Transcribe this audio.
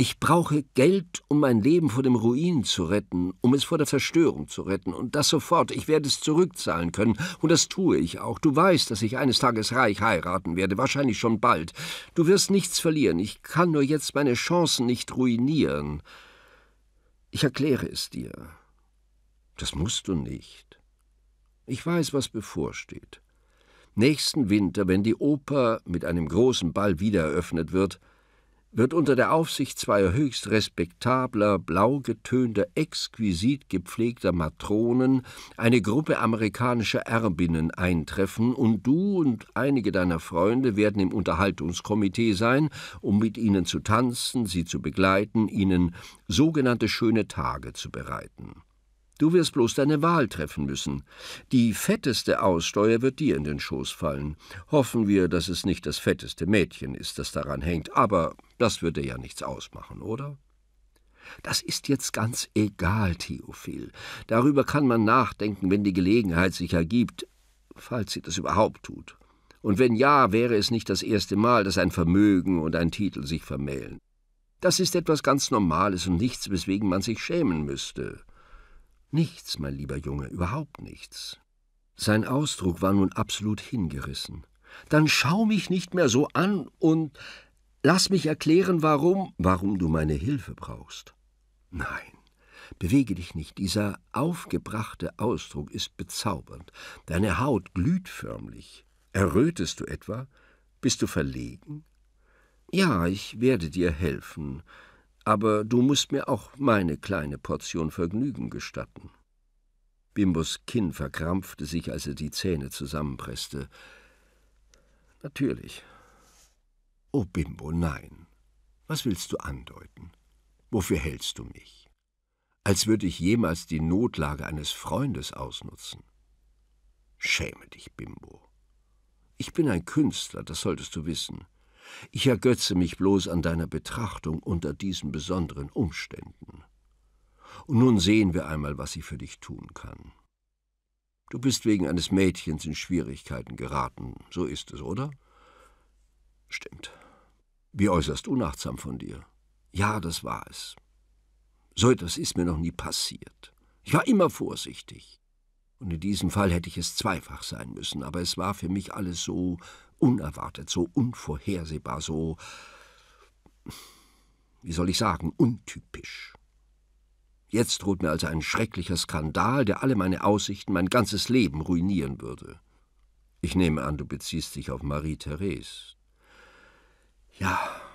Ich brauche Geld, um mein Leben vor dem Ruin zu retten, um es vor der Zerstörung zu retten, und das sofort. Ich werde es zurückzahlen können, und das tue ich auch. Du weißt, dass ich eines Tages reich heiraten werde, wahrscheinlich schon bald. Du wirst nichts verlieren, ich kann nur jetzt meine Chancen nicht ruinieren. Ich erkläre es dir. Das musst du nicht. Ich weiß, was bevorsteht. Nächsten Winter, wenn die Oper mit einem großen Ball wiedereröffnet wird, wird unter der Aufsicht zweier höchst respektabler, blau getönter, exquisit gepflegter Matronen eine Gruppe amerikanischer Erbinnen eintreffen, und du und einige deiner Freunde werden im Unterhaltungskomitee sein, um mit ihnen zu tanzen, sie zu begleiten, ihnen sogenannte schöne Tage zu bereiten. Du wirst bloß deine Wahl treffen müssen. Die fetteste Aussteuer wird dir in den Schoß fallen. Hoffen wir, dass es nicht das fetteste Mädchen ist, das daran hängt, aber das würde ja nichts ausmachen, oder? Das ist jetzt ganz egal, Theophil. Darüber kann man nachdenken, wenn die Gelegenheit sich ergibt, falls sie das überhaupt tut. Und wenn ja, wäre es nicht das erste Mal, dass ein Vermögen und ein Titel sich vermählen. Das ist etwas ganz Normales und nichts, weswegen man sich schämen müsste. Nichts, mein lieber Junge, überhaupt nichts. Sein Ausdruck war nun absolut hingerissen. Dann schau mich nicht mehr so an und lass mich erklären, warum, warum du meine Hilfe brauchst. Nein, bewege dich nicht, dieser aufgebrachte Ausdruck ist bezaubernd, deine Haut glüht förmlich. Errötest du etwa? Bist du verlegen? Ja, ich werde dir helfen, aber du musst mir auch meine kleine Portion Vergnügen gestatten. Bimbos Kinn verkrampfte sich, als er die Zähne zusammenpresste. Natürlich. oh Bimbo, nein. Was willst du andeuten? Wofür hältst du mich? Als würde ich jemals die Notlage eines Freundes ausnutzen. Schäme dich, Bimbo. Ich bin ein Künstler, das solltest du wissen. Ich ergötze mich bloß an deiner Betrachtung unter diesen besonderen Umständen. Und nun sehen wir einmal, was ich für dich tun kann. Du bist wegen eines Mädchens in Schwierigkeiten geraten, so ist es, oder? Stimmt. Wie äußerst unachtsam von dir. Ja, das war es. So etwas ist mir noch nie passiert. Ich war immer vorsichtig. Und in diesem Fall hätte ich es zweifach sein müssen, aber es war für mich alles so unerwartet, so unvorhersehbar, so, wie soll ich sagen, untypisch. Jetzt droht mir also ein schrecklicher Skandal, der alle meine Aussichten, mein ganzes Leben ruinieren würde. Ich nehme an, du beziehst dich auf Marie-Therese. Ja,